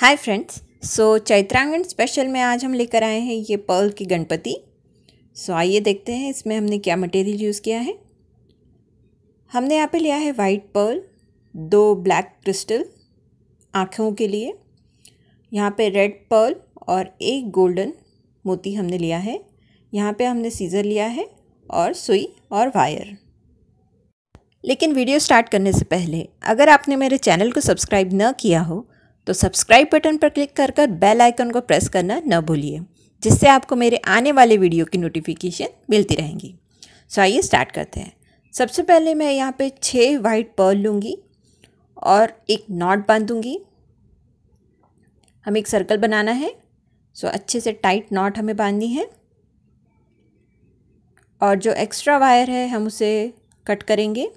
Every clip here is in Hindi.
हाय फ्रेंड्स सो चैत्रांगण स्पेशल में आज हम लेकर आए हैं ये पर्ल की गणपति सो so, आइए देखते हैं इसमें हमने क्या मटेरियल यूज़ किया है हमने यहाँ पे लिया है वाइट पर्ल दो ब्लैक क्रिस्टल आँखों के लिए यहाँ पे रेड पर्ल और एक गोल्डन मोती हमने लिया है यहाँ पे हमने सीज़र लिया है और सुई और वायर लेकिन वीडियो स्टार्ट करने से पहले अगर आपने मेरे चैनल को सब्सक्राइब न किया हो तो सब्सक्राइब बटन पर क्लिक कर कर बेल आइकन को प्रेस करना न भूलिए जिससे आपको मेरे आने वाले वीडियो की नोटिफिकेशन मिलती रहेंगी सो आइए स्टार्ट करते हैं सबसे पहले मैं यहाँ पे छः वाइट पर्ल लूँगी और एक नॉट बांधूँगी हमें एक सर्कल बनाना है सो अच्छे से टाइट नॉट हमें बांधनी है और जो एक्स्ट्रा वायर है हम उसे कट करेंगे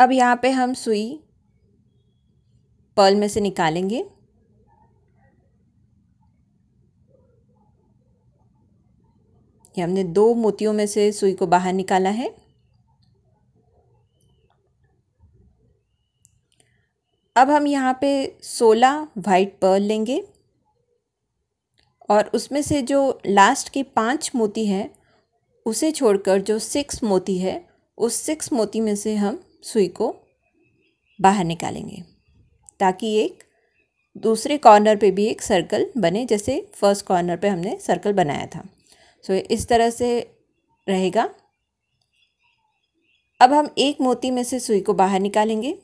अब यहाँ पे हम सुई पर्ल में से निकालेंगे ये हमने दो मोतियों में से सुई को बाहर निकाला है अब हम यहाँ पे सोलह वाइट पर्ल लेंगे और उसमें से जो लास्ट के पांच मोती है उसे छोड़कर जो सिक्स मोती है उस सिक्स मोती में से हम सुई को बाहर निकालेंगे ताकि एक दूसरे कॉर्नर पे भी एक सर्कल बने जैसे फर्स्ट कॉर्नर पे हमने सर्कल बनाया था सो so, इस तरह से रहेगा अब हम एक मोती में से सुई को बाहर निकालेंगे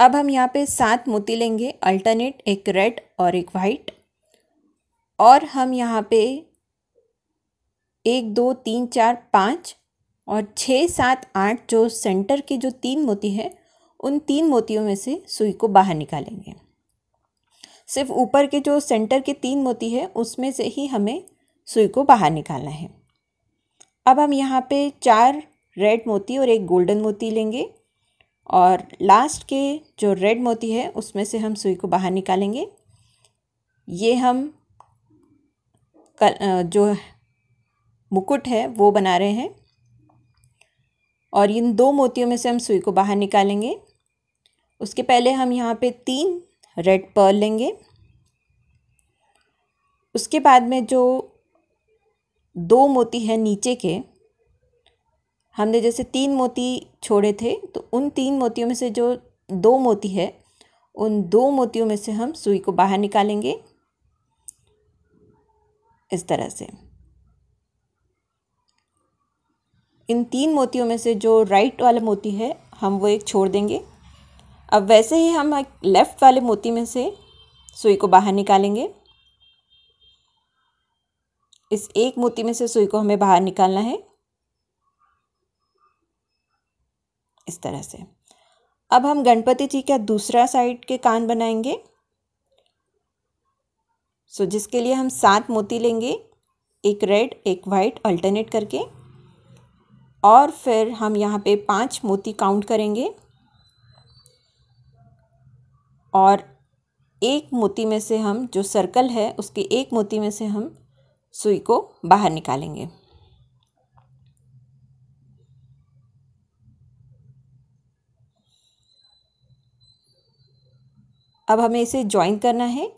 अब हम यहाँ पे सात मोती लेंगे अल्टरनेट एक रेड और एक वाइट और हम यहाँ पे एक दो तीन चार पाँच और छः सात आठ जो सेंटर के जो तीन मोती हैं उन तीन मोतियों में से सुई को बाहर निकालेंगे सिर्फ ऊपर के जो सेंटर के तीन मोती है उसमें से ही हमें सुई को बाहर निकालना है अब हम यहाँ पे चार रेड मोती और एक गोल्डन मोती लेंगे और लास्ट के जो रेड मोती है उसमें से हम सुई को बाहर निकालेंगे ये हम कल जो मुकुट है वो बना रहे हैं और इन दो मोतियों में से हम सुई को बाहर निकालेंगे उसके पहले हम यहाँ पे तीन रेड पर्ल लेंगे उसके बाद में जो दो मोती हैं नीचे के हमने जैसे तीन मोती छोड़े थे तो उन तीन मोतियों में से जो दो मोती है उन दो मोतियों में से हम सुई को बाहर निकालेंगे इस तरह से इन तीन मोतियों में से जो राइट वाला मोती है हम वो एक छोड़ देंगे अब वैसे ही हम लेफ़्ट वाले मोती में से सुई को बाहर निकालेंगे इस एक मोती में से सुई को हमें बाहर निकालना है इस तरह से अब हम गणपति जी का दूसरा साइड के कान बनाएंगे सो जिसके लिए हम सात मोती लेंगे एक रेड एक वाइट अल्टरनेट करके और फिर हम यहाँ पे पांच मोती काउंट करेंगे और एक मोती में से हम जो सर्कल है उसके एक मोती में से हम सुई को बाहर निकालेंगे अब हमें इसे ज्वाइन करना है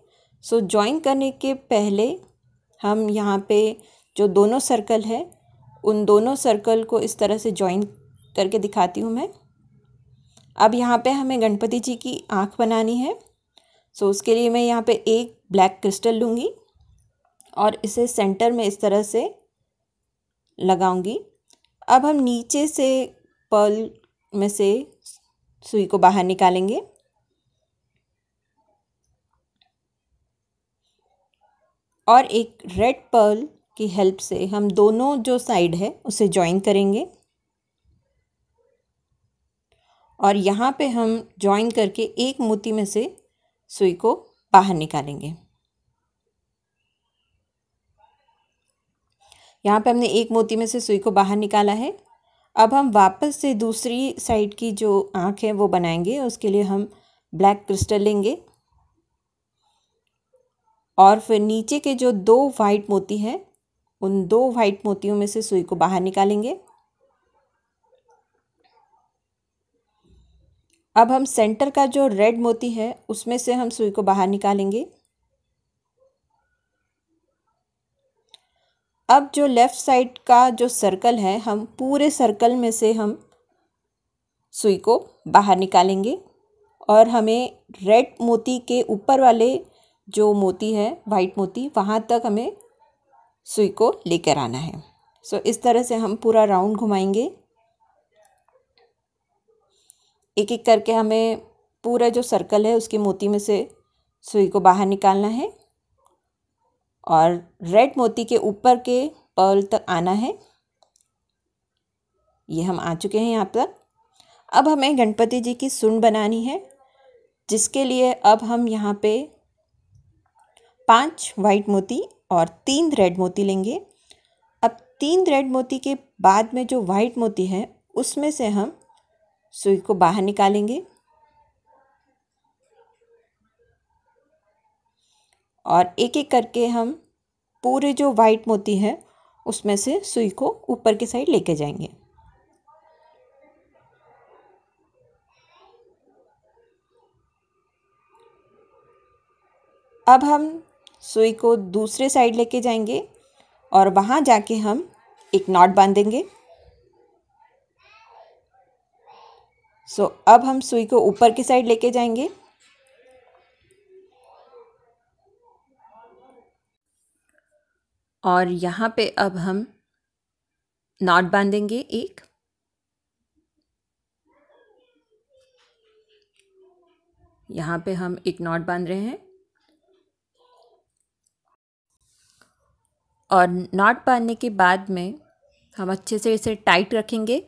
सो so, ज्वाइन करने के पहले हम यहाँ पे जो दोनों सर्कल है उन दोनों सर्कल को इस तरह से ज्वाइन करके दिखाती हूँ मैं अब यहाँ पे हमें गणपति जी की आँख बनानी है सो so, उसके लिए मैं यहाँ पे एक ब्लैक क्रिस्टल लूँगी और इसे सेंटर में इस तरह से लगाऊंगी अब हम नीचे से पर्ल में से सुई को बाहर निकालेंगे और एक रेड पर्ल की हेल्प से हम दोनों जो साइड है उसे ज्वाइन करेंगे और यहाँ पे हम ज्वाइन करके एक मोती में से सुई को बाहर निकालेंगे यहाँ पे हमने एक मोती में से सुई को बाहर निकाला है अब हम वापस से दूसरी साइड की जो आँख है वो बनाएंगे उसके लिए हम ब्लैक क्रिस्टल लेंगे और फिर नीचे के जो दो वाइट मोती हैं उन दो व्हाइट मोतियों में से सुई को बाहर निकालेंगे अब हम सेंटर का जो रेड मोती है उसमें से हम सुई को बाहर निकालेंगे अब जो लेफ़्ट साइड का जो सर्कल है हम पूरे सर्कल में से हम सुई को बाहर निकालेंगे और हमें रेड मोती के ऊपर वाले जो मोती है वाइट मोती वहाँ तक हमें सुई को लेकर आना है सो so, इस तरह से हम पूरा राउंड घुमाएंगे एक एक करके हमें पूरा जो सर्कल है उसके मोती में से सुई को बाहर निकालना है और रेड मोती के ऊपर के पर्ल तक आना है ये हम आ चुके हैं यहाँ तक अब हमें गणपति जी की सुन बनानी है जिसके लिए अब हम यहाँ पे पांच वाइट मोती और तीन रेड मोती लेंगे अब तीन रेड मोती के बाद में जो वाइट मोती है उसमें से हम सुई को बाहर निकालेंगे और एक एक करके हम पूरे जो वाइट मोती है उसमें से सुई को ऊपर की साइड लेके जाएंगे अब हम सुई को दूसरे साइड लेके जाएंगे और वहाँ जाके हम एक नॉट बांधेंगे सो so, अब हम सुई को ऊपर की साइड लेके जाएंगे और यहाँ पे अब हम नॉट बांधेंगे एक यहाँ पे हम एक नॉट बांध रहे हैं और नॉट बांधने के बाद में हम अच्छे से इसे टाइट रखेंगे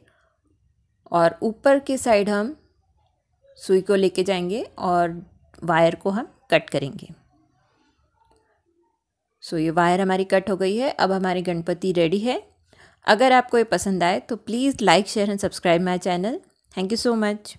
और ऊपर के साइड हम सुई को लेके जाएंगे और वायर को हम कट करेंगे सो ये वायर हमारी कट हो गई है अब हमारी गणपति रेडी है अगर आपको ये पसंद आए तो please like share and subscribe my channel thank you so much